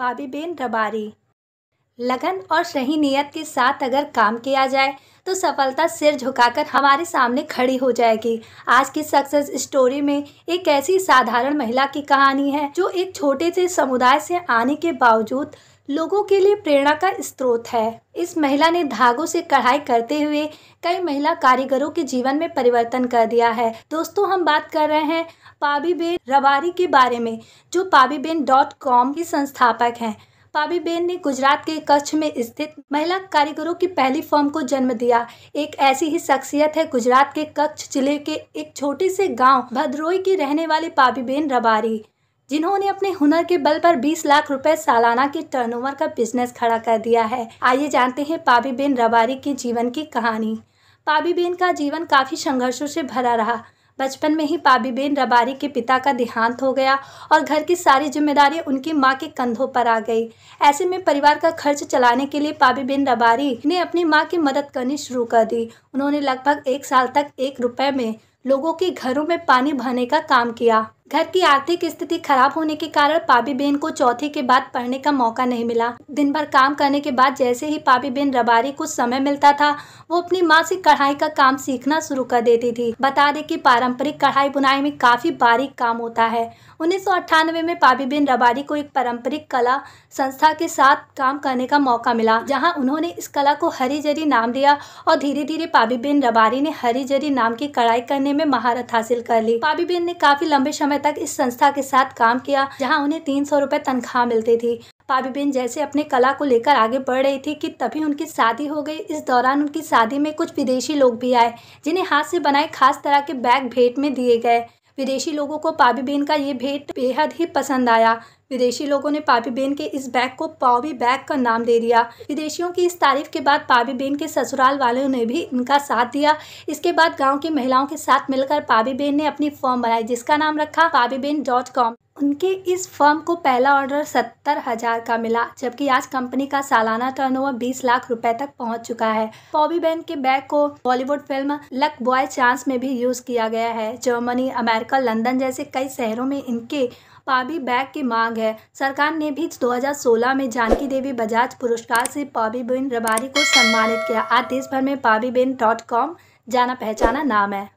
भाभीबेन रबारी लगन और सही नियत के साथ अगर काम किया जाए तो सफलता सिर झुकाकर हमारे सामने खड़ी हो जाएगी आज की सक्सेस स्टोरी में एक ऐसी साधारण महिला की कहानी है जो एक छोटे से समुदाय से आने के बावजूद लोगों के लिए प्रेरणा का स्रोत है इस महिला ने धागों से कढ़ाई करते हुए कई महिला कारीगरों के जीवन में परिवर्तन कर दिया है दोस्तों हम बात कर रहे हैं पाबीबेन रबारी के बारे में जो पाबीबेन डॉट कॉम की संस्थापक हैं पाबीबेन बेन ने गुजरात के कच्छ में स्थित महिला कारीगरों की पहली फर्म को जन्म दिया एक ऐसी ही शख्सियत है गुजरात के कच्छ जिले के एक छोटे से गांव भद्रोई की रहने वाली पाबीबेन बेन रबारी जिन्होंने अपने हुनर के बल पर 20 लाख रुपए सालाना के टर्नओवर का बिजनेस खड़ा कर दिया है आइए जानते हैं पाबी बेन रबारी के जीवन की कहानी पाबी बेन का जीवन काफ़ी संघर्षों से भरा रहा बचपन में ही पाबी बेन रबारी के पिता का देहांत हो गया और घर की सारी जिम्मेदारी उनकी माँ के कंधों पर आ गई ऐसे में परिवार का खर्च चलाने के लिए पाबी बेन रबारी ने अपनी माँ की मदद करनी शुरू कर दी उन्होंने लगभग एक साल तक एक रुपए में लोगों के घरों में पानी भरने का काम किया घर की आर्थिक स्थिति खराब होने के कारण पाबी बहन को चौथी के बाद पढ़ने का मौका नहीं मिला दिन भर काम करने के बाद जैसे ही पाबी बेन रबारी को समय मिलता था वो अपनी माँ से कढ़ाई का काम सीखना शुरू कर देती थी बता दें कि पारंपरिक कढ़ाई बुनाई में काफी बारीक काम होता है उन्नीस में पाबी बेन रबारी को एक पारंपरिक कला संस्था के साथ काम करने का मौका मिला जहाँ उन्होंने इस कला को हरी जरी नाम दिया और धीरे धीरे पाबी बेन रबारी ने हरी जरी नाम की कढ़ाई करने में महारत हासिल कर ली पाबी बेन ने काफी लंबे समय समय तक इस संस्था के साथ काम किया जहाँ उन्हें तीन सौ रूपए तनख्वाह मिलती थी पाबी बेन जैसे अपने कला को लेकर आगे बढ़ रही थी कि तभी उनकी शादी हो गई इस दौरान उनकी शादी में कुछ विदेशी लोग भी आए जिन्हें हाथ से बनाए खास तरह के बैग भेंट में दिए गए विदेशी लोगों को पापी बेन का ये भेंट बेहद ही पसंद आया विदेशी लोगों ने पापी बेन के इस बैग को पावी बैग का नाम दे दिया विदेशियों की इस तारीफ के बाद पापी बेन के ससुराल वालों ने भी इनका साथ दिया इसके बाद गांव की महिलाओं के साथ मिलकर पापी बेन ने अपनी फॉर्म बनाई जिसका नाम रखा पापी बेन डॉट कॉम उनके इस फर्म को पहला ऑर्डर सत्तर हजार का मिला जबकि आज कंपनी का सालाना टर्नओवर 20 लाख रुपए तक पहुंच चुका है पॉबी बेन के बैग को Bollywood film luck by chance में भी यूज किया गया है जर्मनी अमेरिका लंदन जैसे कई शहरों में इनके पाबी बैग की मांग है सरकार ने भी 2016 में जानकी देवी बजाज पुरस्कार से पाबी बेन रबारी को सम्मानित किया आज देश भर में पाबी बेन डॉट कॉम जाना पहचाना नाम है